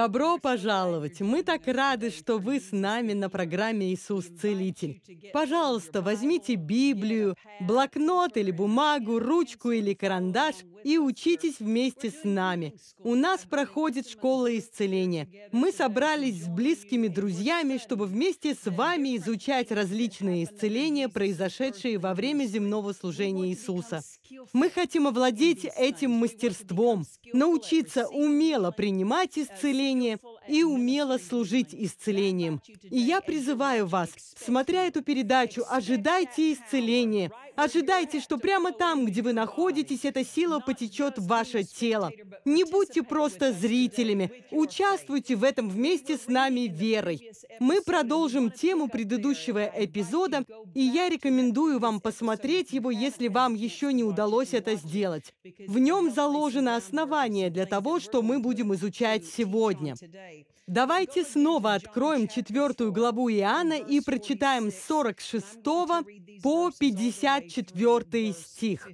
Добро пожаловать! Мы так рады, что вы с нами на программе «Иисус Целитель». Пожалуйста, возьмите Библию, блокнот или бумагу, ручку или карандаш и учитесь вместе с нами. У нас проходит школа исцеления. Мы собрались с близкими друзьями, чтобы вместе с вами изучать различные исцеления, произошедшие во время земного служения Иисуса. Мы хотим овладеть этим мастерством, научиться умело принимать исцеление и умело служить исцелением. И я призываю вас, смотря эту передачу, ожидайте исцеления. Ожидайте, что прямо там, где вы находитесь, эта сила потечет в ваше тело. Не будьте просто зрителями. Участвуйте в этом вместе с нами верой. Мы продолжим тему предыдущего эпизода, и я рекомендую вам посмотреть его, если вам еще не удалось это сделать. В нем заложено основание для того, что мы будем изучать сегодня. Давайте снова откроем четвертую главу Иоанна и прочитаем с 46 по 54 стих.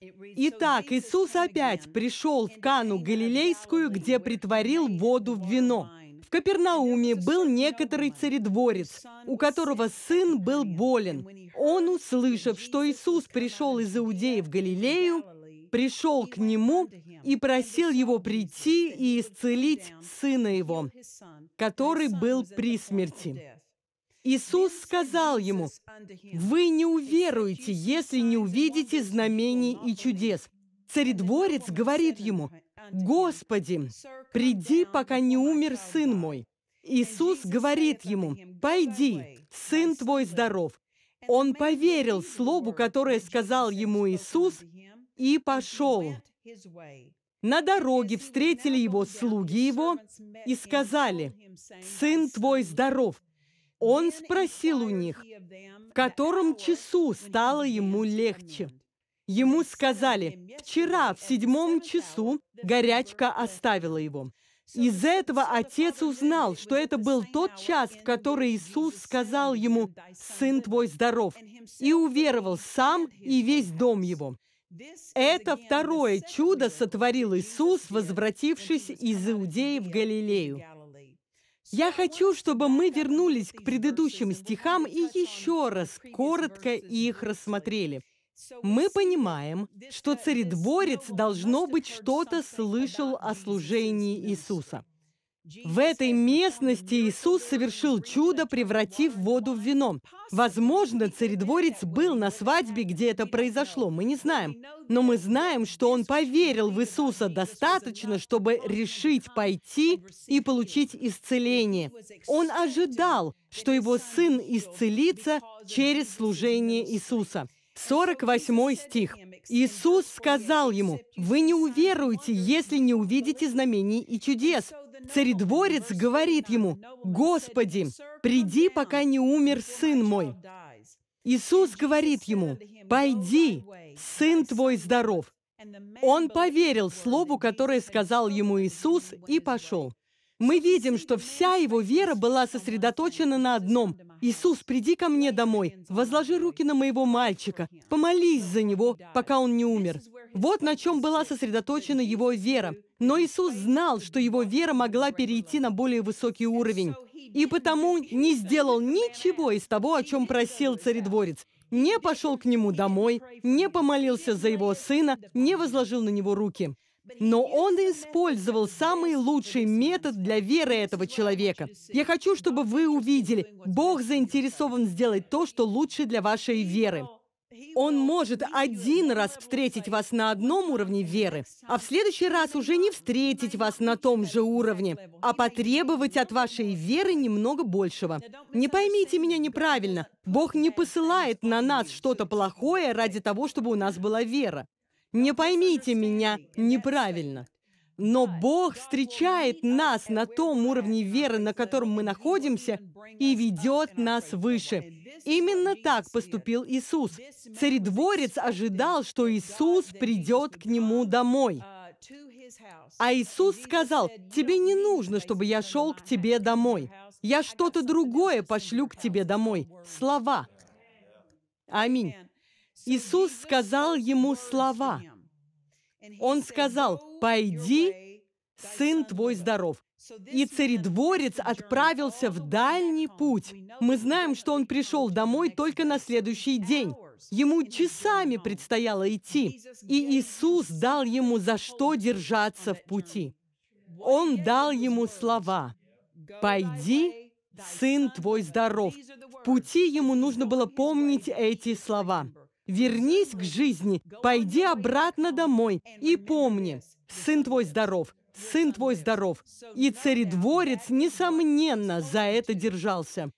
Итак, Иисус опять пришел в Кану Галилейскую, где притворил воду в вино. В Капернауме был некоторый царедворец, у которого сын был болен. Он, услышав, что Иисус пришел из Иудеи в Галилею, пришел к нему и просил его прийти и исцелить сына его, который был при смерти. Иисус сказал ему, «Вы не уверуете, если не увидите знамений и чудес». Царедворец говорит ему, «Господи, приди, пока не умер сын мой». Иисус говорит ему, «Пойди, сын твой здоров». Он поверил слову, которое сказал ему Иисус, и пошел. На дороге встретили его слуги его и сказали, «Сын твой здоров». Он спросил у них, в котором часу стало ему легче. Ему сказали, «Вчера в седьмом часу горячка оставила его». Из этого отец узнал, что это был тот час, в который Иисус сказал ему «Сын твой здоров», и уверовал сам и весь дом его. Это второе чудо сотворил Иисус, возвратившись из Иудеи в Галилею. Я хочу, чтобы мы вернулись к предыдущим стихам и еще раз коротко их рассмотрели. Мы понимаем, что uh, царедворец, должно быть, что-то слышал о служении Иисуса – в этой местности Иисус совершил чудо, превратив воду в вино. Возможно, царедворец был на свадьбе, где это произошло, мы не знаем. Но мы знаем, что он поверил в Иисуса достаточно, чтобы решить пойти и получить исцеление. Он ожидал, что его сын исцелится через служение Иисуса. 48 стих. Иисус сказал ему, «Вы не уверуете, если не увидите знамений и чудес. Царедворец говорит ему, «Господи, приди, пока не умер сын мой». Иисус говорит ему, «Пойди, сын твой здоров». Он поверил слову, которое сказал ему Иисус, и пошел. Мы видим, что вся его вера была сосредоточена на одном. «Иисус, приди ко мне домой, возложи руки на моего мальчика, помолись за него, пока он не умер». Вот на чем была сосредоточена его вера. Но Иисус знал, что его вера могла перейти на более высокий уровень. И потому не сделал ничего из того, о чем просил царедворец. Не пошел к нему домой, не помолился за его сына, не возложил на него руки. Но он использовал самый лучший метод для веры этого человека. Я хочу, чтобы вы увидели, Бог заинтересован сделать то, что лучше для вашей веры. Он может один раз встретить вас на одном уровне веры, а в следующий раз уже не встретить вас на том же уровне, а потребовать от вашей веры немного большего. Не поймите меня неправильно. Бог не посылает на нас что-то плохое ради того, чтобы у нас была вера. Не поймите меня неправильно. Но Бог встречает нас на том уровне веры, на котором мы находимся, и ведет нас выше. Именно так поступил Иисус. Царедворец ожидал, что Иисус придет к нему домой. А Иисус сказал, «Тебе не нужно, чтобы я шел к тебе домой. Я что-то другое пошлю к тебе домой». Слова. Аминь. Иисус сказал ему слова – он сказал, «Пойди, сын твой здоров». И царедворец отправился в дальний путь. Мы знаем, что он пришел домой только на следующий день. Ему часами предстояло идти, и Иисус дал ему за что держаться в пути. Он дал ему слова «Пойди, сын твой здоров». В пути ему нужно было помнить эти слова – вернись к жизни, пойди обратно домой и помни, сын твой здоров, сын твой здоров. И царедворец, несомненно, за это держался.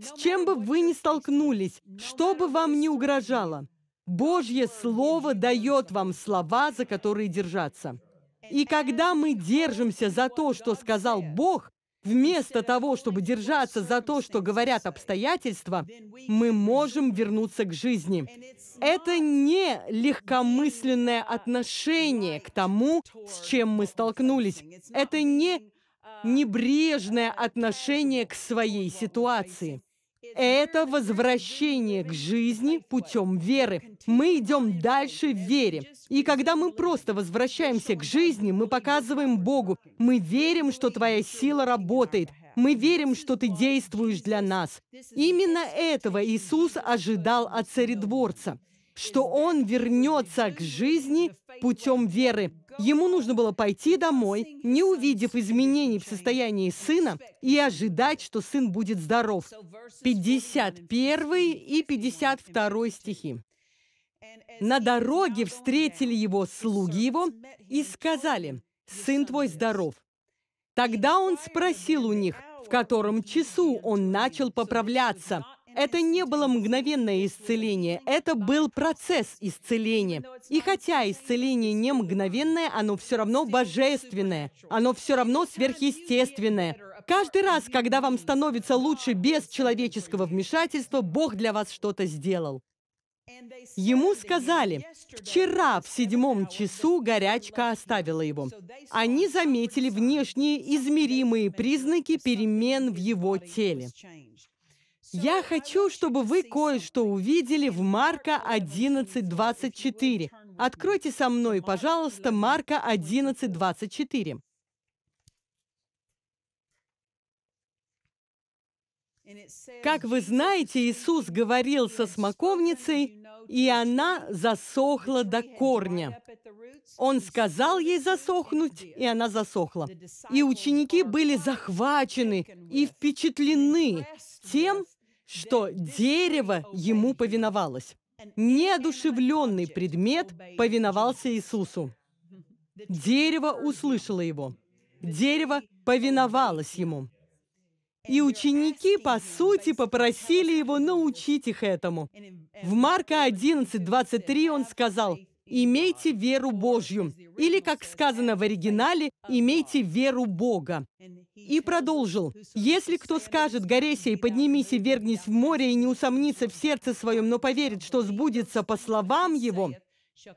С чем бы вы ни столкнулись, что бы вам ни угрожало, Божье Слово дает вам слова, за которые держаться. И когда мы держимся за то, что сказал Бог, Вместо того, чтобы держаться за то, что говорят обстоятельства, мы можем вернуться к жизни. Это не легкомысленное отношение к тому, с чем мы столкнулись. Это не небрежное отношение к своей ситуации. Это возвращение к жизни путем веры. Мы идем дальше в вере. И когда мы просто возвращаемся к жизни, мы показываем Богу, мы верим, что твоя сила работает, мы верим, что ты действуешь для нас. Именно этого Иисус ожидал от царедворца что он вернется к жизни путем веры. Ему нужно было пойти домой, не увидев изменений в состоянии сына, и ожидать, что сын будет здоров. 51 и 52 стихи. «На дороге встретили его слуги его и сказали, «Сын твой здоров». Тогда он спросил у них, в котором часу он начал поправляться – это не было мгновенное исцеление, это был процесс исцеления. И хотя исцеление не мгновенное, оно все равно божественное, оно все равно сверхъестественное. Каждый раз, когда вам становится лучше без человеческого вмешательства, Бог для вас что-то сделал. Ему сказали, вчера в седьмом часу горячка оставила его. Они заметили внешние измеримые признаки перемен в его теле. Я хочу, чтобы вы кое-что увидели в Марка 11.24. Откройте со мной, пожалуйста, Марка 11.24. Как вы знаете, Иисус говорил со смоковницей, и она засохла до корня. Он сказал ей засохнуть, и она засохла. И ученики были захвачены и впечатлены тем, что дерево ему повиновалось. Неодушевленный предмет повиновался Иисусу. Дерево услышало его. Дерево повиновалось ему. И ученики, по сути, попросили его научить их этому. В Марка 11, 23 он сказал, имейте веру Божью. Или, как сказано в оригинале, имейте веру Бога. И продолжил, «Если кто скажет, горе и поднимись и вергнись в море, и не усомнится в сердце своем, но поверит, что сбудется по словам его,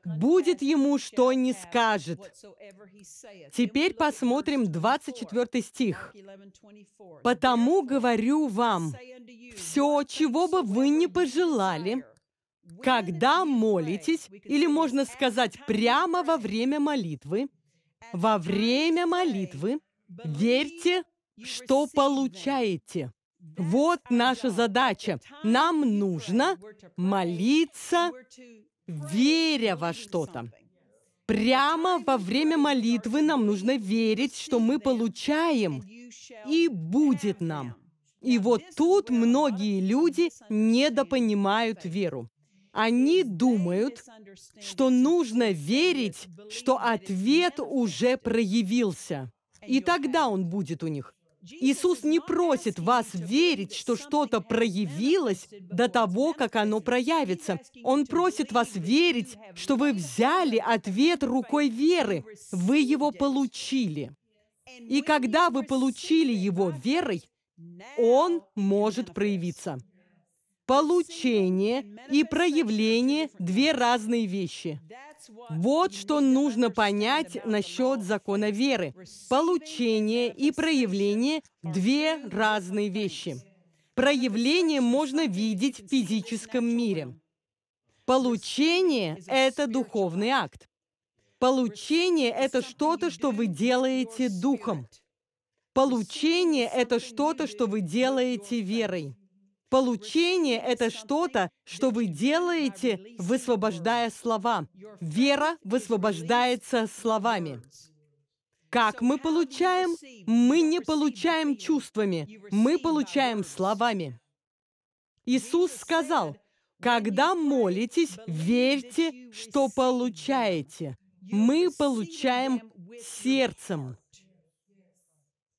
будет ему, что не скажет. Теперь посмотрим 24 стих. «Потому говорю вам, все, чего бы вы не пожелали, когда молитесь, или можно сказать прямо во время молитвы, во время молитвы верьте, что получаете. Вот наша задача. Нам нужно молиться, веря во что-то. Прямо во время молитвы нам нужно верить, что мы получаем, и будет нам. И вот тут многие люди недопонимают веру. Они думают, что нужно верить, что ответ уже проявился. И тогда он будет у них. Иисус не просит вас верить, что что-то проявилось до того, как оно проявится. Он просит вас верить, что вы взяли ответ рукой веры, вы его получили. И когда вы получили его верой, он может проявиться. Получение и проявление – две разные вещи. Вот что нужно понять насчет закона веры. Получение и проявление – две разные вещи. Проявление можно видеть в физическом мире. Получение – это духовный акт. Получение – это что-то, что вы делаете духом. Получение – это что-то, что вы делаете верой. Получение – это что-то, что вы делаете, высвобождая слова. Вера высвобождается словами. Как мы получаем? Мы не получаем чувствами, мы получаем словами. Иисус сказал, «Когда молитесь, верьте, что получаете. Мы получаем сердцем»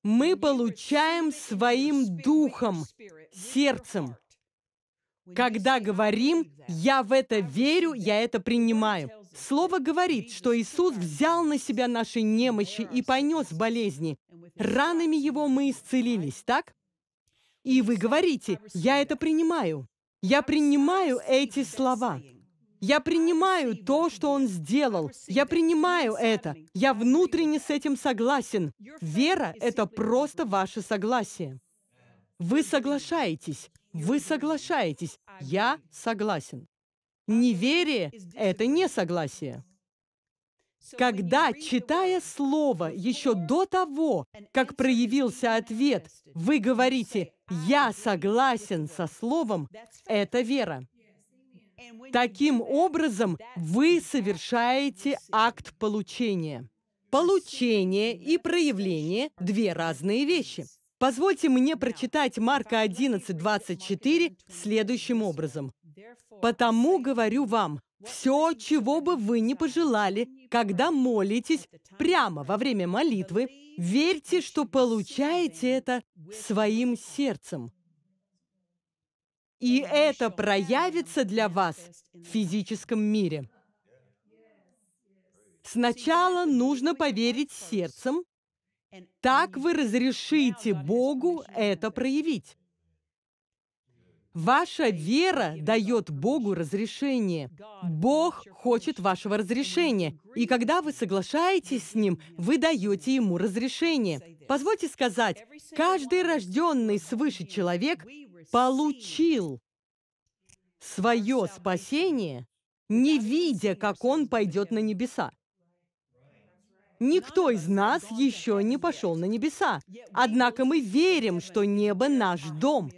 мы получаем своим духом, сердцем. Когда говорим «я в это верю, я это принимаю», Слово говорит, что Иисус взял на себя наши немощи и понес болезни. Ранами Его мы исцелились, так? И вы говорите «я это принимаю». Я принимаю эти слова. Я принимаю то, что Он сделал. Я принимаю это. Я внутренне с этим согласен. Вера — это просто ваше согласие. Вы соглашаетесь. Вы соглашаетесь. Я согласен. Неверие — это несогласие. Когда, читая слово еще до того, как проявился ответ, вы говорите «Я согласен со словом», это вера. Таким образом, вы совершаете акт получения. Получение и проявление – две разные вещи. Позвольте мне прочитать Марка 11:24 следующим образом. «Потому говорю вам, все, чего бы вы ни пожелали, когда молитесь, прямо во время молитвы, верьте, что получаете это своим сердцем, и это проявится для вас в физическом мире. Сначала нужно поверить сердцем, так вы разрешите Богу это проявить. Ваша вера дает Богу разрешение. Бог хочет вашего разрешения. И когда вы соглашаетесь с Ним, вы даете Ему разрешение. Позвольте сказать, каждый рожденный свыше человек получил свое спасение, не видя, как он пойдет на небеса. Никто из нас еще не пошел на небеса. Однако мы верим, что небо наш дом.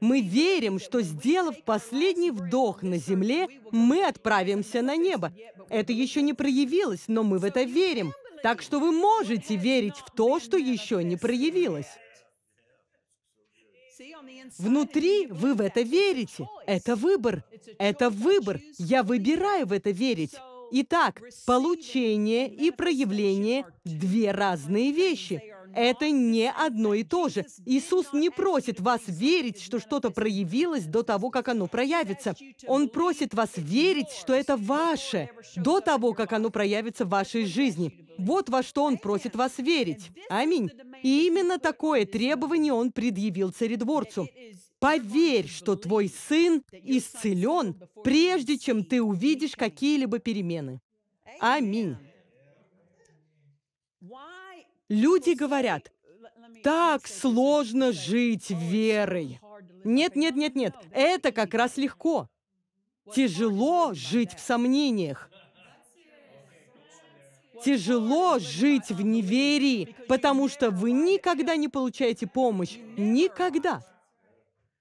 Мы верим, что, сделав последний вдох на земле, мы отправимся на небо. Это еще не проявилось, но мы в это верим. Так что вы можете верить в то, что еще не проявилось. Внутри вы в это верите. Это выбор. Это выбор. Я выбираю в это верить. Итак, получение и проявление – две разные вещи. Это не одно и то же. Иисус не просит вас верить, что что-то проявилось до того, как оно проявится. Он просит вас верить, что это ваше, до того, как оно проявится в вашей жизни. Вот во что Он просит вас верить. Аминь. И именно такое требование Он предъявил царедворцу. Поверь, что твой сын исцелен, прежде чем ты увидишь какие-либо перемены. Аминь. Люди говорят, так сложно жить верой. Нет, нет, нет, нет, это как раз легко. Тяжело жить в сомнениях. Тяжело жить в неверии, потому что вы никогда не получаете помощь. Никогда.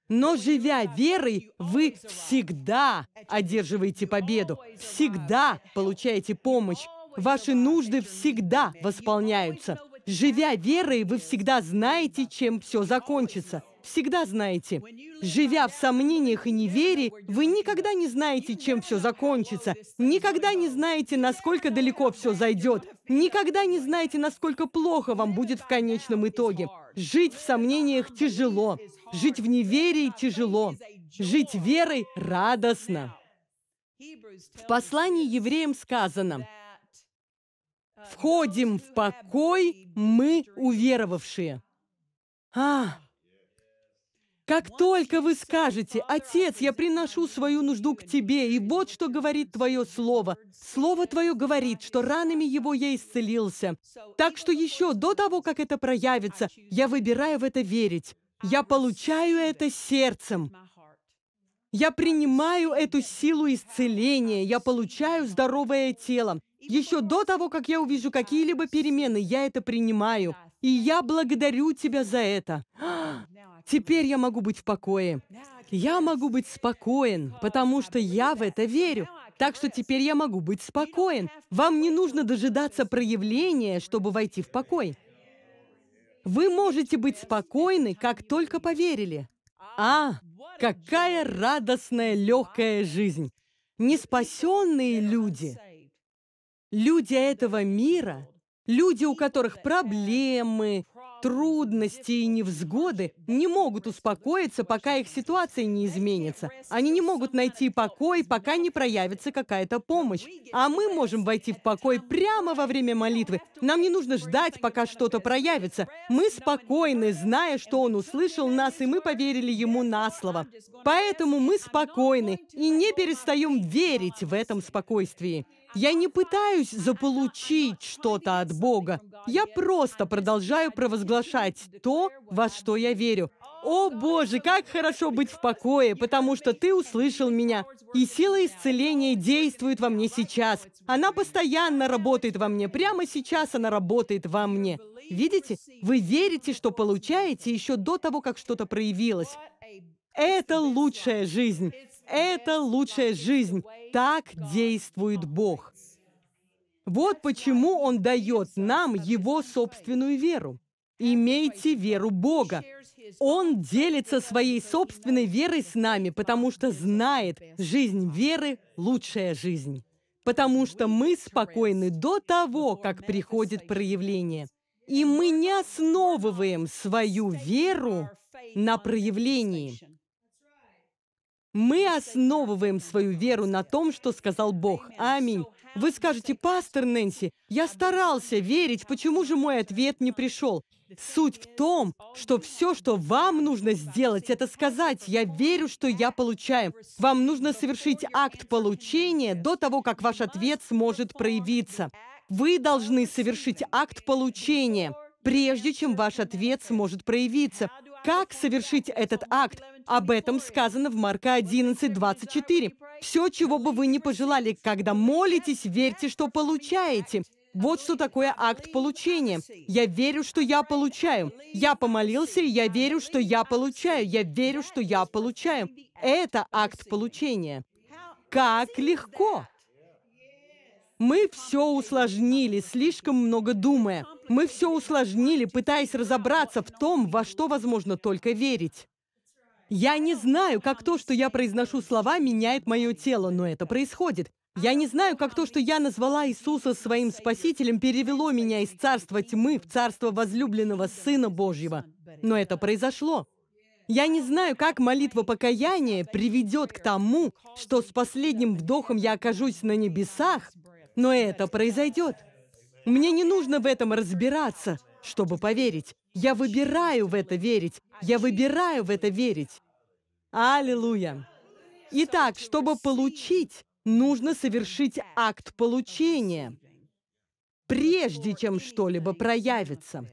Но живя верой, вы всегда одерживаете победу, всегда получаете помощь, ваши нужды всегда восполняются. Живя верой, вы всегда знаете, чем все закончится. Всегда знаете. Живя в сомнениях и неверии, вы никогда не знаете, чем все закончится. Никогда не знаете, насколько далеко все зайдет. Никогда не знаете, насколько плохо вам будет в конечном итоге. Жить в сомнениях тяжело. Жить в неверии тяжело. Жить верой радостно. В послании евреям сказано – входим в покой мы, уверовавшие. А, как только вы скажете, «Отец, я приношу свою нужду к тебе, и вот что говорит твое слово». Слово твое говорит, что ранами его я исцелился. Так что еще до того, как это проявится, я выбираю в это верить. Я получаю это сердцем. Я принимаю эту силу исцеления. Я получаю здоровое тело еще до того, как я увижу а, какие-либо перемены, я это принимаю. И я благодарю тебя за это. Теперь я могу быть в покое. Я могу быть спокоен, потому что я в это верю. Так что теперь я могу быть спокоен. Вам не нужно дожидаться проявления, чтобы войти в покой. Вы можете быть спокойны, как только поверили. Ah, а, какая радостная, легкая жизнь! Неспасенные люди Люди этого мира, люди, у которых проблемы, трудности и невзгоды, не могут успокоиться, пока их ситуация не изменится. Они не могут найти покой, пока не проявится какая-то помощь. А мы можем войти в покой прямо во время молитвы. Нам не нужно ждать, пока что-то проявится. Мы спокойны, зная, что Он услышал нас, и мы поверили Ему на слово. Поэтому мы спокойны и не перестаем верить в этом спокойствии. Я не пытаюсь заполучить что-то от Бога. Я просто продолжаю провозглашать то, во что я верю. «О, Боже, как хорошо быть в покое, потому что Ты услышал меня, и сила исцеления действует во мне сейчас. Она постоянно работает во мне, прямо сейчас она работает во мне». Видите? Вы верите, что получаете еще до того, как что-то проявилось. Это лучшая жизнь. Это лучшая жизнь. Так действует Бог. Вот почему Он дает нам Его собственную веру. Имейте веру Бога. Он делится своей собственной верой с нами, потому что знает, жизнь веры – лучшая жизнь. Потому что мы спокойны до того, как приходит проявление. И мы не основываем свою веру на проявлении. Мы основываем свою веру на том, что сказал Бог. Аминь. Вы скажете, пастор Нэнси, я старался верить, почему же мой ответ не пришел? Суть в том, что все, что вам нужно сделать, это сказать, я верю, что я получаю. Вам нужно совершить акт получения до того, как ваш ответ сможет проявиться. Вы должны совершить акт получения, прежде чем ваш ответ сможет проявиться. Как совершить этот акт? Об этом сказано в Марка 11:24. Все, чего бы вы ни пожелали, когда молитесь, верьте, что получаете. Вот что такое акт получения. Я верю, что я получаю. Я помолился, и я верю, что я получаю. Я верю, что я получаю. Это акт получения. Как легко! Мы все усложнили, слишком много думая. Мы все усложнили, пытаясь разобраться в том, во что возможно только верить. Я не знаю, как то, что я произношу слова, меняет мое тело, но это происходит. Я не знаю, как то, что я назвала Иисуса своим Спасителем, перевело меня из царства тьмы в царство возлюбленного Сына Божьего. Но это произошло. Я не знаю, как молитва покаяния приведет к тому, что с последним вдохом я окажусь на небесах, но это произойдет. Мне не нужно в этом разбираться, чтобы поверить. Я выбираю в это верить. Я выбираю в это верить. Аллилуйя. Итак, чтобы получить, нужно совершить акт получения, прежде чем что-либо проявится.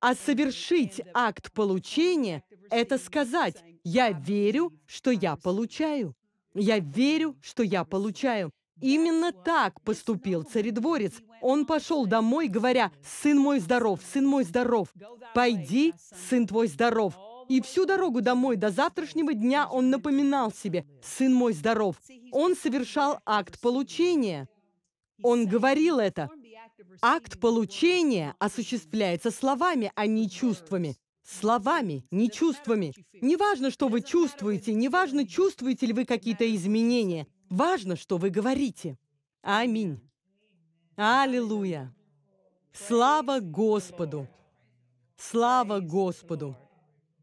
А совершить акт получения – это сказать «Я верю, что я получаю». Я верю, что я получаю. Именно так поступил царедворец. Он пошел домой, говоря, «Сын мой здоров, сын мой здоров! Пойди, сын твой здоров!» И всю дорогу домой до завтрашнего дня он напоминал себе, «Сын мой здоров!» Он совершал акт получения. Он говорил это. Акт получения осуществляется словами, а не чувствами. Словами, не чувствами. Неважно, что вы чувствуете, неважно, чувствуете ли вы какие-то изменения – Важно, что вы говорите. Аминь. Аллилуйя. Слава Господу. Слава Господу.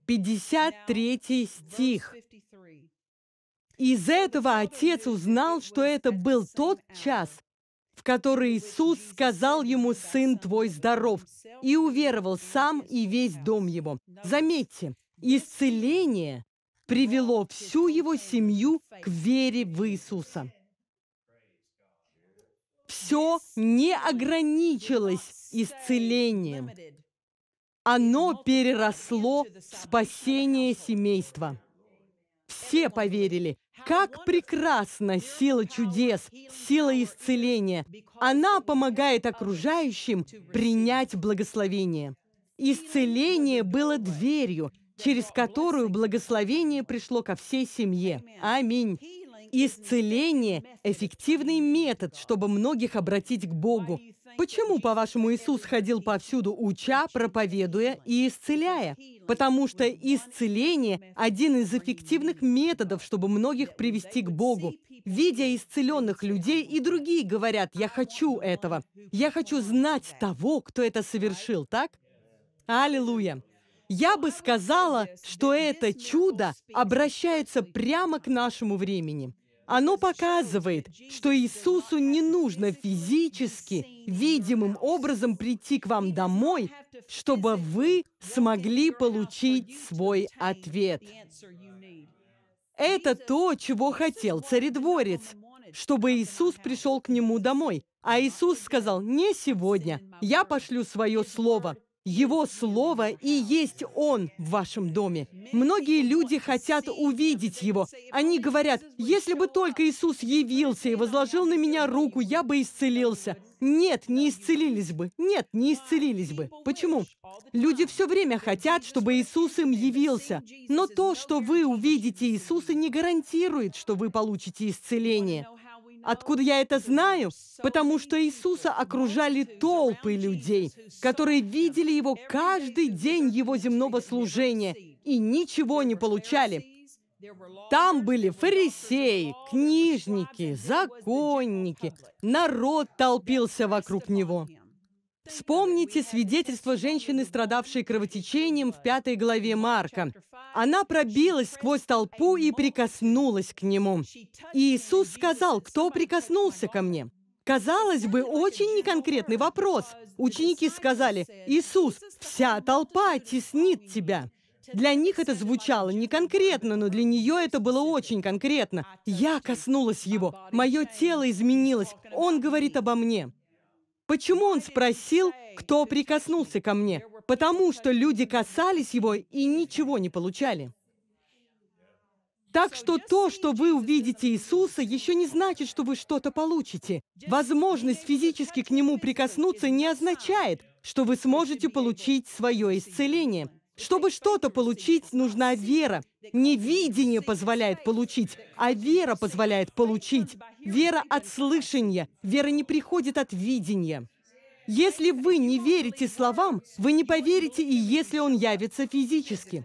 53 стих. Из этого отец узнал, что это был тот час, в который Иисус сказал ему, «Сын твой здоров», и уверовал сам и весь дом его. Заметьте, исцеление привело всю его семью к вере в Иисуса. Все не ограничилось исцелением. Оно переросло в спасение семейства. Все поверили, как прекрасна сила чудес, сила исцеления. Она помогает окружающим принять благословение. Исцеление было дверью, через которую благословение пришло ко всей семье. Аминь. Исцеление – эффективный метод, чтобы многих обратить к Богу. Почему, по-вашему, Иисус ходил повсюду, уча, проповедуя и исцеляя? Потому что исцеление – один из эффективных методов, чтобы многих привести к Богу. Видя исцеленных людей, и другие говорят, «Я хочу этого. Я хочу знать того, кто это совершил». Так? Аллилуйя! Я бы сказала, что это чудо обращается прямо к нашему времени. Оно показывает, что Иисусу не нужно физически, видимым образом прийти к вам домой, чтобы вы смогли получить свой ответ. Это то, чего хотел царедворец, чтобы Иисус пришел к нему домой. А Иисус сказал, «Не сегодня, я пошлю свое слово, его Слово и есть Он в вашем доме. Многие люди хотят увидеть Его. Они говорят, если бы только Иисус явился и возложил на меня руку, я бы исцелился. Нет, не исцелились бы. Нет, не исцелились бы. Почему? Люди все время хотят, чтобы Иисус им явился. Но то, что вы увидите Иисуса, не гарантирует, что вы получите исцеление. Откуда я это знаю? Потому что Иисуса окружали толпы людей, которые видели Его каждый день Его земного служения и ничего не получали. Там были фарисеи, книжники, законники. Народ толпился вокруг него. Вспомните свидетельство женщины, страдавшей кровотечением в пятой главе Марка. Она пробилась сквозь толпу и прикоснулась к нему. И Иисус сказал, кто прикоснулся ко мне? Казалось бы, очень неконкретный вопрос. Ученики сказали, «Иисус, вся толпа теснит тебя». Для них это звучало не конкретно, но для нее это было очень конкретно. Я коснулась его, мое тело изменилось, он говорит обо мне. Почему он спросил, кто прикоснулся ко мне? Потому что люди касались его и ничего не получали. Так что то, что вы увидите Иисуса, еще не значит, что вы что-то получите. Возможность физически к Нему прикоснуться не означает, что вы сможете получить свое исцеление. Чтобы что-то получить, нужна вера. Не видение позволяет получить, а вера позволяет получить. Вера от слышания. Вера не приходит от видения. Если вы не верите словам, вы не поверите и если он явится физически.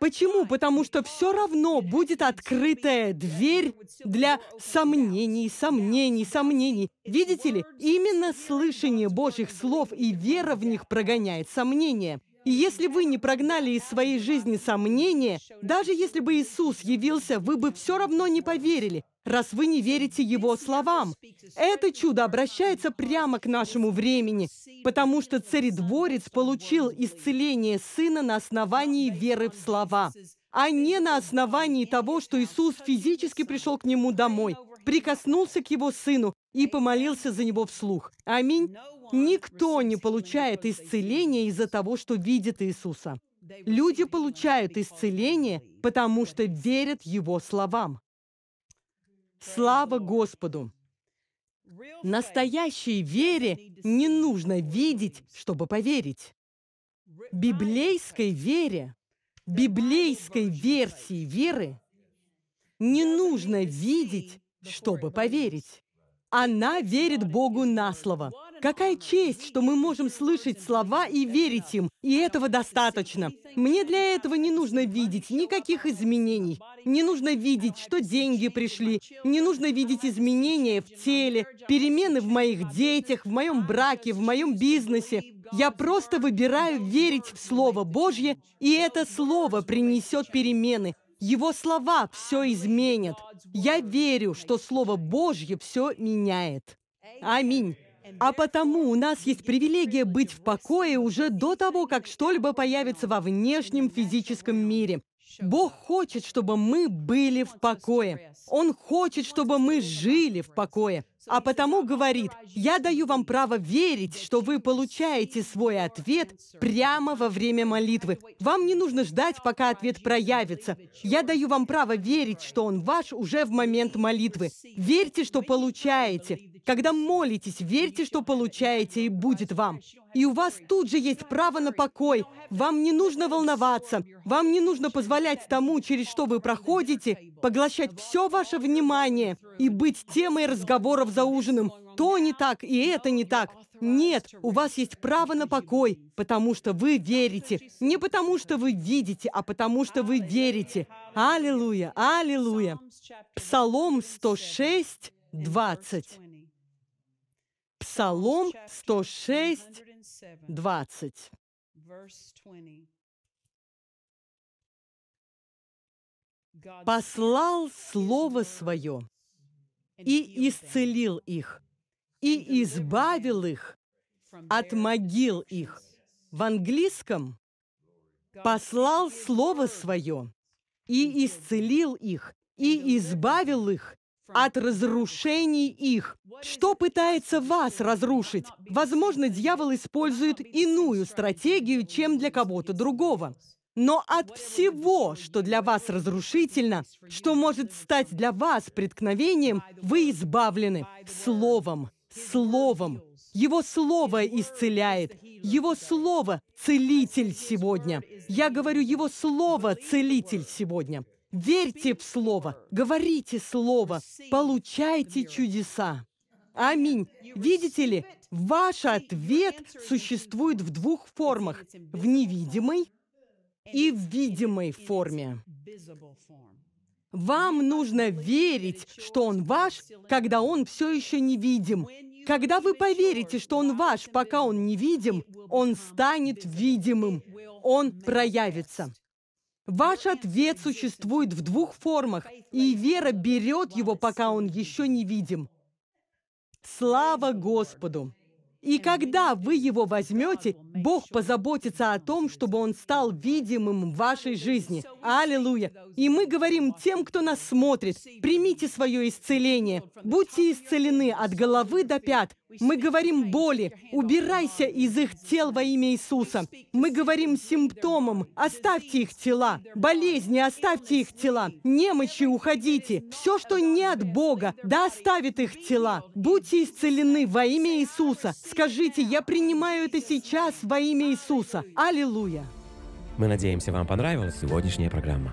Почему? Потому что все равно будет открытая дверь для сомнений, сомнений, сомнений. Видите ли, именно слышание Божьих слов и вера в них прогоняет сомнения. И если вы не прогнали из своей жизни сомнения, даже если бы Иисус явился, вы бы все равно не поверили, раз вы не верите Его словам. Это чудо обращается прямо к нашему времени, потому что царедворец получил исцеление сына на основании веры в слова, а не на основании того, что Иисус физически пришел к нему домой, прикоснулся к его сыну и помолился за него вслух. Аминь. Никто не получает исцеление из-за того, что видит Иисуса. Люди получают исцеление, потому что верят Его словам. Слава Господу! Настоящей вере не нужно видеть, чтобы поверить. Библейской вере, библейской версии веры не нужно видеть, чтобы поверить. Она верит Богу на слово. Какая честь, что мы можем слышать слова и верить им, и этого достаточно. Мне для этого не нужно видеть никаких изменений. Не нужно видеть, что деньги пришли. Не нужно видеть изменения в теле, перемены в моих детях, в моем браке, в моем бизнесе. Я просто выбираю верить в Слово Божье, и это Слово принесет перемены. Его слова все изменят. Я верю, что Слово Божье все меняет. Аминь. А потому у нас есть привилегия быть в покое уже до того, как что-либо появится во внешнем физическом мире. Бог хочет, чтобы мы были в покое. Он хочет, чтобы мы жили в покое. А потому говорит, я даю вам право верить, что вы получаете свой ответ прямо во время молитвы. Вам не нужно ждать, пока ответ проявится. Я даю вам право верить, что он ваш уже в момент молитвы. Верьте, что получаете. Когда молитесь, верьте, что получаете, и будет вам. И у вас тут же есть право на покой. Вам не нужно волноваться. Вам не нужно позволять тому, через что вы проходите, поглощать все ваше внимание и быть темой разговоров за ужином. То не так, и это не так. Нет, у вас есть право на покой, потому что вы верите. Не потому что вы видите, а потому что вы верите. Аллилуйя, аллилуйя. Псалом 106, 20. Псалом 106, 20. «Послал Слово Свое и исцелил их, и избавил их от могил их». В английском «послал Слово Свое и исцелил их, и избавил их от разрушений их. Что пытается вас разрушить? Возможно, дьявол использует иную стратегию, чем для кого-то другого. Но от всего, что для вас разрушительно, что может стать для вас преткновением, вы избавлены словом, словом. Его слово исцеляет. Его слово – целитель сегодня. Я говорю, его слово – целитель сегодня. Верьте в Слово, говорите Слово, получайте чудеса. Аминь. Видите ли, ваш ответ существует в двух формах – в невидимой и в видимой форме. Вам нужно верить, что Он ваш, когда Он все еще невидим. Когда вы поверите, что Он ваш, пока Он невидим, Он станет видимым, Он проявится. Ваш ответ существует в двух формах, и вера берет его, пока он еще не видим. Слава Господу! И когда вы его возьмете, Бог позаботится о том, чтобы он стал видимым в вашей жизни. Аллилуйя! И мы говорим тем, кто нас смотрит, примите свое исцеление, будьте исцелены от головы до пят, мы говорим боли, убирайся из их тел во имя Иисуса. Мы говорим симптомам, оставьте их тела. Болезни, оставьте их тела. Немощи, уходите. Все, что не от Бога, да оставит их тела. Будьте исцелены во имя Иисуса. Скажите, я принимаю это сейчас во имя Иисуса. Аллилуйя. Мы надеемся, вам понравилась сегодняшняя программа.